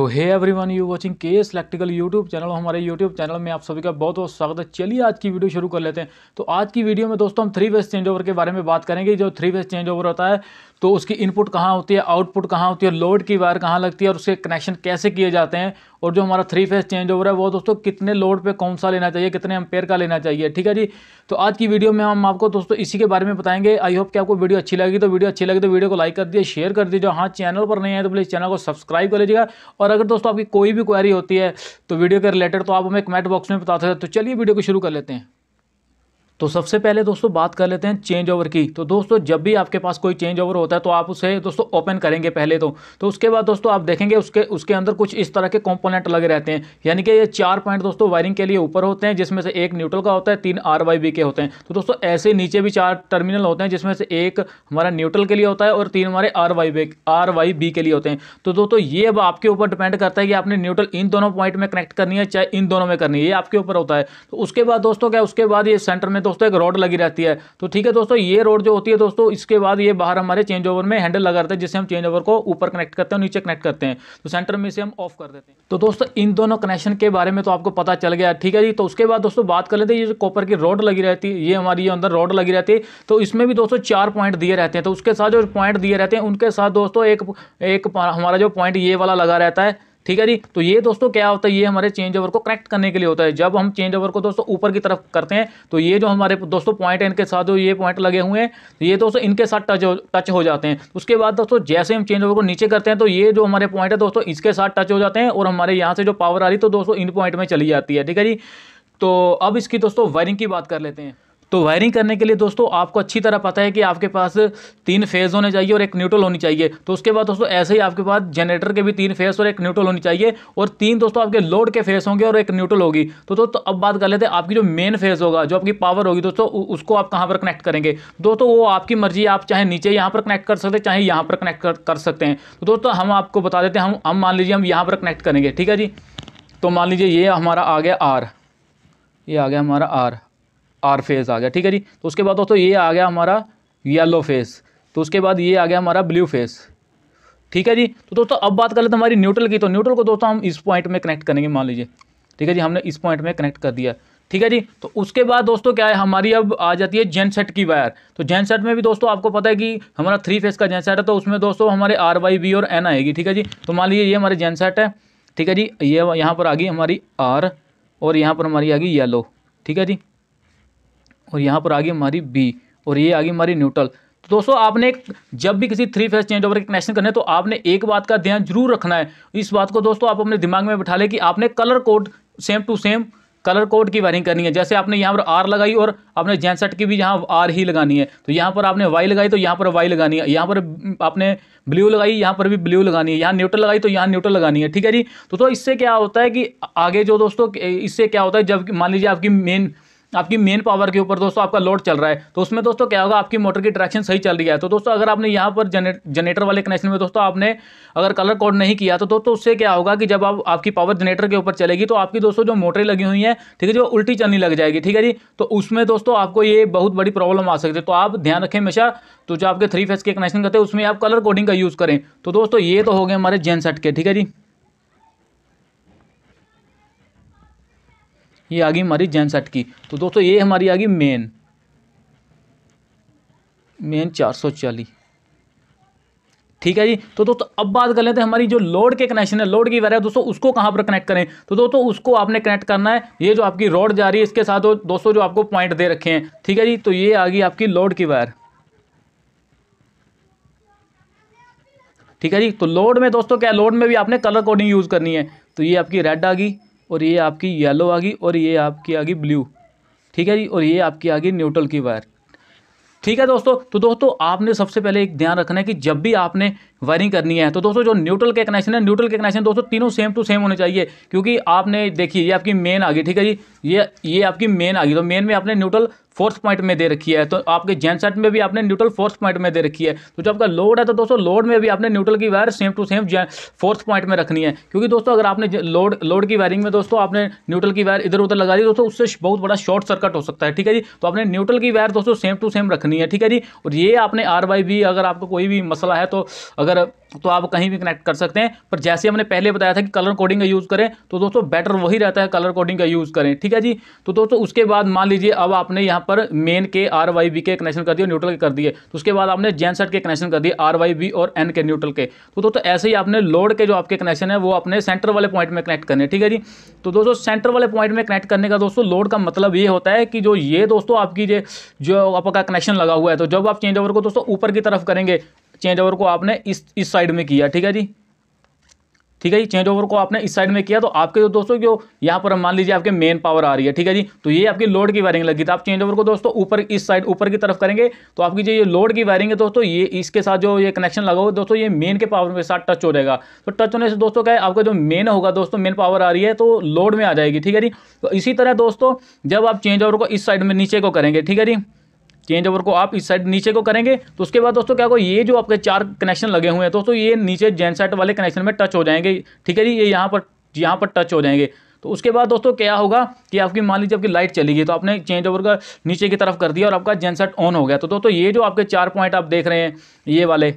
so hey one you watching K S electrical YouTube channel हमारे YouTube channel में आप सभी का बहुत बहुत स्वागत है चलिए आज की वीडियो शुरू कर लेते हैं तो आज की वीडियो में दोस्तों हम थ्री फेस चेंज ओवर के बारे में बात करेंगे जो थ्री फेस चेंज ओवर होता है तो उसकी इनपुट कहाँ होती है आउटपुट कहाँ होती है लोड की वायर कहाँ लगती है और उसके कनेक्शन कैसे किए जाते हैं और जो हमारा थ्री फेज चेंज ओवर है वो दोस्तों कितने लोड पे कौन सा लेना चाहिए कितने एम्पेयर का लेना चाहिए ठीक है जी तो आज की वीडियो में हम आपको दोस्तों इसी के बारे में बताएंगे आई होप कि आपको वीडियो अच्छी लगी तो वीडियो अच्छी लगी तो वीडियो को लाइक कर दिए शेयर कर दीजिए हाँ चैनल पर नहीं है तो प्लीज़ चैनल को सब्सक्राइब कर लीजिएगा और अगर दोस्तों आपकी कोई भी क्वारी होती है तो वीडियो के रिलेटेड तो आप हमें कमेंट बॉक्स में बता सकते हैं तो चलिए वीडियो को शुरू कर लेते हैं तो सबसे पहले दोस्तों बात कर लेते हैं चेंज ओवर की तो दोस्तों जब भी आपके पास कोई चेंज ओवर होता है तो आप उसे दोस्तों ओपन करेंगे पहले तो तो उसके बाद दोस्तों आप देखेंगे उसके उसके अंदर कुछ इस तरह के कंपोनेंट लगे रहते हैं यानी कि ये चार पॉइंट दोस्तों वायरिंग के लिए ऊपर होते हैं जिसमें से एक न्यूट्रल का होता है तीन आर के होते हैं तो दोस्तों ऐसे नीचे भी चार टर्मिनल होते हैं जिसमें से एक हमारा न्यूट्रल के लिए होता है और तीन हमारे R Y R Y B के लिए होते हैं तो दोस्तों ये अब आपके ऊपर डिपेंड करता है कि आपने न्यूट्रल इन दोनों पॉइंट में कनेक्ट करनी है चाहे इन दोनों में करनी है ये आपके ऊपर होता है तो उसके बाद दोस्तों क्या उसके बाद ये सेंटर में तो दोस्तों एक रोड लगी रहती है तो ठीक है दोस्तों ये रोड जो होती है दोस्तों इसके बाद ये बाहर हमारे चेंज ओवर में हैंडल लगा रहता है जिससे हम चेंज ओवर को ऊपर कनेक्ट करते हैं नीचे कनेक्ट करते हैं तो सेंटर में से हम ऑफ कर देते हैं तो दोस्तों इन दोनों कनेक्शन के बारे में तो आपको पता चल गया ठीक है जी तो उसके बाद दोस्तों बात कर लेते हैं ये जो कॉपर की रोड लगी रहती है ये हमारी ये अंदर रोड लगी रहती है तो इसमें भी दोस्तों चार पॉइंट दिए रहते हैं तो उसके साथ जो पॉइंट दिए रहते हैं उनके साथ दोस्तों एक एक हमारा जो पॉइंट ये वाला लगा रहता है ठीक है जी तो ये दोस्तों क्या होता है ये हमारे चेंज ओवर को करेक्ट करने के लिए होता है जब हम चेंज ओवर को दोस्तों ऊपर की तरफ करते हैं तो ये जो हमारे दोस्तों पॉइंट है इनके साथ जो ये पॉइंट लगे हुए हैं तो ये दोस्तों इनके साथ टच हो टच हो जाते हैं उसके बाद दोस्तों जैसे हम चेंज ओवर को नीचे करते हैं तो ये जो हमारे पॉइंट है दोस्तों इसके साथ टच हो जाते हैं और हमारे यहाँ से जो पावर आ रही तो दोस्तों इन पॉइंट में चली जाती है ठीक है जी तो अब इसकी दोस्तों वायरिंग की बात कर लेते हैं तो वायरिंग करने के लिए दोस्तों आपको अच्छी तरह पता है कि आपके पास तीन फेज़ होने चाहिए और एक न्यूट्रल होनी चाहिए तो उसके बाद दोस्तों ऐसे ही आपके पास जनरेटर के भी तीन फेज़ और एक न्यूट्रल होनी चाहिए और तीन दोस्तों आपके लोड के फेस होंगे और एक न्यूट्रल होगी तो दोस्तों अब बात कर लेते हैं आपकी जो मेन फेज़ होगा जो आपकी पावर होगी दोस्तों उसको आप कहाँ पर कनेक्ट करेंगे दोस्तों वो आपकी मर्जी आप चाहे नीचे यहाँ पर कनेक्ट कर सकते हैं चाहे यहाँ पर कनेक्ट कर सकते हैं तो दोस्तों हम आपको बता देते हैं हम हम मान लीजिए हम यहाँ पर कनेक्ट करेंगे ठीक है जी तो मान लीजिए ये हमारा आ गया आर ये आ गया हमारा आर आर फेज़ आ गया ठीक है जी तो उसके बाद दोस्तों ये आ गया हमारा येलो फेस तो उसके बाद ये आ गया हमारा ब्लू फेस ठीक है जी तो दोस्तों अब बात कर लेते हमारी न्यूट्रल की तो न्यूट्रल को दोस्तों हम इस पॉइंट में कनेक्ट करेंगे मान लीजिए ठीक है जी हमने इस पॉइंट में कनेक्ट कर दिया ठीक है जी तो उसके बाद दोस्तों क्या है हमारी अब आ जाती है सेट की वायर तो सेट में भी दोस्तों आपको पता है कि हमारा थ्री फेस का सेट है तो उसमें दोस्तों हमारे आर वाई बी और एन आएगी ठीक है जी तो मान लीजिए ये हमारी सेट है ठीक है जी ये यहाँ पर आ गई हमारी आर और यहाँ पर हमारी आ गई येलो ठीक है जी और यहाँ पर आ गई हमारी बी और ये आ गई हमारी न्यूट्रल तो दोस्तों आपने जब भी किसी थ्री फेस चेंज ओवर के कनेक्शन करने तो आपने एक बात का ध्यान जरूर रखना है इस बात को दोस्तों आप अपने दिमाग में बिठा लें कि आपने colour code same to same colour code की वायरिंग करनी है जैसे आपने यहाँ पर आर लगाई और आपने जैनसेट की भी यहाँ आर ही लगानी है तो यहाँ पर आपने वाई लगाई तो यहाँ पर वाई लगानी है यहाँ पर आपने ब्लू लगाई यहाँ पर भी ब्लू लगानी है यहाँ न्यूट्रल लगाई तो यहाँ न्यूट्रल लगानी है ठीक है जी तो, तो इससे क्या होता है कि आगे जो दोस्तों इससे क्या होता है जब मान लीजिए आपकी मेन आपकी मेन पावर के ऊपर दोस्तों आपका लोड चल रहा है तो उसमें दोस्तों क्या होगा आपकी मोटर की ट्रैक्शन सही चल रही है तो दोस्तों अगर आपने यहाँ पर जनरेटर वाले कनेक्शन में दोस्तों आपने अगर कलर कोड नहीं किया तो दोस्तों उससे क्या होगा कि जब आप आपकी पावर जनरेटर के ऊपर चलेगी तो आपकी दोस्तों जो मोटरें लगी हुई हैं ठीक है जो उल्टी चलने लग जाएगी ठीक है जी तो उसमें दोस्तों आपको ये बहुत बड़ी प्रॉब्लम आ सकती है तो आप ध्यान रखें हमेशा तो जो आपके थ्री फेस के कनेक्शन करते हैं उसमें आप कलर कोडिंग का यूज़ करें तो दोस्तों ये तो हो गए हमारे जेन सेट के ठीक है जी ये आ गई हमारी जेनसेट की तो दोस्तों ये हमारी आ गई मेन मेन चार सौ चालीस ठीक है जी तो दोस्तों अब बात कर लेते हैं हमारी जो लोड के कनेक्शन है लोड की वायर है दोस्तों उसको कहाँ पर कनेक्ट करें तो दोस्तों उसको आपने कनेक्ट करना है ये जो आपकी रोड जा रही है इसके साथ दोस्तों जो आपको पॉइंट दे रखे हैं ठीक है जी तो ये आ गई आपकी लोड की वायर ठीक है जी तो लोड में दोस्तों क्या लोड में भी आपने कलर कोडिंग यूज़ करनी है तो ये आपकी रेड आ गई और ये आपकी येलो आ गई और ये आपकी आ गई ब्लू ठीक है जी और ये आपकी आ गई न्यूट्रल की वायर ठीक है दोस्तों तो दोस्तों आपने सबसे पहले एक ध्यान रखना है कि जब भी आपने वायरिंग करनी है तो दोस्तों जो न्यूट्रल के कनेक्शन है न्यूट्रल के कनेक्शन दोस्तों तीनों सेम टू सेम होने चाहिए क्योंकि आपने देखिए ये आपकी मेन आ गई ठीक है जी ये ये आपकी मेन आ गई तो मेन में आपने न्यूट्रल फोर्स पॉइंट में दे रखी है तो आपके जेनसेट में भी आपने न्यूट्रल फोर्स पॉइंट में दे रखी है तो जो आपका लोड है तो दोस्तों लोड में भी आपने न्यूट्रल की wire same to same force point में रखनी है क्योंकि दोस्तों अगर आपने लोड लोड की वायरिंग में दोस्तों आपने न्यूट्रल की वायर इधर उधर लगा दी दोस्तों उससे बहुत बड़ा शॉर्ट सर्कट हो सकता है ठीक है जी तो आपने न्यूट्रल की वायर दोस्तों सेम टू सेम रखनी है ठीक है जी और ये आपने आर वाई भी अगर आपको कोई भी मसला है तो अगर तो आप कहीं भी कनेक्ट कर सकते हैं पर जैसे हमने पहले बताया था कि कलर कोडिंग का यूज़ करें तो दोस्तों बेटर वही रहता है कलर कोडिंग का यूज़ करें ठीक है जी तो दोस्तों उसके बाद मान लीजिए अब आपने यहाँ पर मेन के आर वाई बी के कनेक्शन कर दिए न्यूट्रल के कर दिए तो उसके बाद आपने जैन सेट के कनेक्शन कर दिए आर वाई बी और एन के न्यूट्रल के तो दोस्तों तो ऐसे ही आपने लोड के जो आपके कनेक्शन है वो अपने सेंटर वाले पॉइंट में कनेक्ट करने ठीक है जी तो दोस्तों सेंटर वाले पॉइंट में कनेक्ट करने का दोस्तों लोड का मतलब ये होता है कि जो ये दोस्तों आपकी जो जो आपका कनेक्शन लगा हुआ है तो जब आप चेंज ओवर को दोस्तों ऊपर की तरफ करेंगे चेंज ओवर को आपने इस इस साइड में किया ठीक है जी ठीक है जी चेंज ओवर को आपने इस साइड में किया तो आपके जो दोस्तों जो यहाँ पर मान लीजिए आपके मेन पावर आ रही है ठीक है जी तो ये आपकी लोड की वायरिंग लगी तो आप चेंज ओवर को दोस्तों ऊपर इस साइड ऊपर की तरफ करेंगे तो आपकी जो ये लोड की वायरिंग है दोस्तों ये इसके साथ जो ये कनेक्शन लगा हुआ दोस्तों ये मेन के पावर के साथ टच हो जाएगा तो टच होने से दोस्तों क्या है आपका जो मेन होगा दोस्तों मेन पावर आ रही है तो लोड में आ जाएगी ठीक है जी तो इसी तरह दोस्तों जब आप चेंज ओवर को इस साइड में नीचे को करेंगे ठीक है जी चेंज ओवर को आप इस साइड नीचे को करेंगे तो उसके बाद दोस्तों क्या होगा ये जो आपके चार कनेक्शन लगे हुए हैं दोस्तों ये नीचे जेन सेट वाले कनेक्शन में टच हो जाएंगे ठीक है जी ये यहाँ पर यहाँ पर टच हो जाएंगे तो उसके बाद दोस्तों क्या होगा कि आपकी मान लीजिए आपकी लाइट चली गई तो आपने चेंज ओवर का नीचे की तरफ कर दिया और आपका जेनसेट ऑन हो गया तो दोस्तों ये जो आपके चार पॉइंट आप देख रहे हैं ये वाले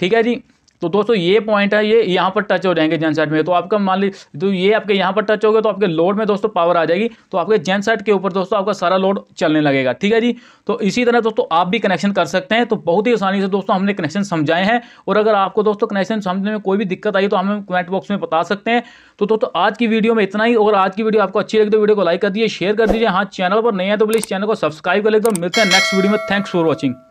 ठीक है जी तो दोस्तों ये पॉइंट है ये यहाँ पर टच हो जाएंगे जेन सेट में तो आपका मान लीजिए तो ये आपके यहाँ पर टच हो गया तो आपके लोड में दोस्तों पावर आ जाएगी तो आपके जेन सेट के ऊपर दोस्तों आपका सारा लोड चलने लगेगा ठीक है जी तो इसी तरह दोस्तों आप भी कनेक्शन कर सकते हैं तो बहुत ही आसानी से दोस्तों हमने कनेक्शन समझाए हैं और अगर आपको दोस्तों कनेक्शन समझने में कोई भी दिक्कत आई तो हमें कमेंट बॉक्स में बता सकते हैं तो दोस्तों आज की वीडियो में इतना ही और आज की वीडियो आपको अच्छी लगी तो वीडियो को लाइक कर दीजिए शेयर कर दीजिए हाँ चैनल पर नहीं है तो प्लीज़ चैनल को सब्सक्राइब कर लेते तो और मिलते हैं नेक्स्ट वीडियो में थैंक्स फॉर वॉचिंग